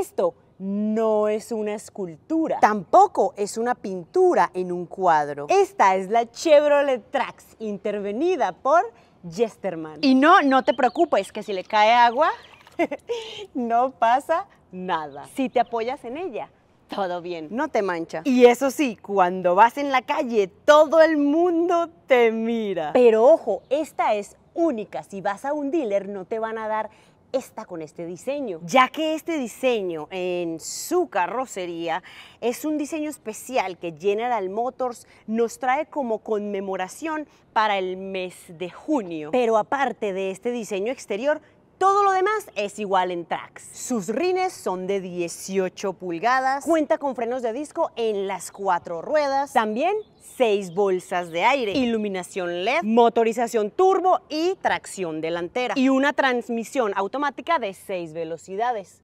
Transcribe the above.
Esto no es una escultura. Tampoco es una pintura en un cuadro. Esta es la Chevrolet Trax, intervenida por Jesterman. Y no, no te preocupes, que si le cae agua, no pasa nada. Si te apoyas en ella, todo bien. No te mancha. Y eso sí, cuando vas en la calle, todo el mundo te mira. Pero ojo, esta es única. Si vas a un dealer, no te van a dar está con este diseño. Ya que este diseño en su carrocería es un diseño especial que General Motors nos trae como conmemoración para el mes de junio. Pero aparte de este diseño exterior, todo lo demás es igual en Trax. Sus rines son de 18 pulgadas, cuenta con frenos de disco en las cuatro ruedas, también 6 bolsas de aire, iluminación LED, motorización turbo y tracción delantera y una transmisión automática de 6 velocidades.